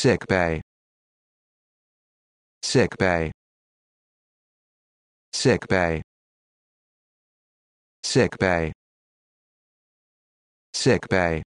sick bay sick bay sick bay sick bay sick bay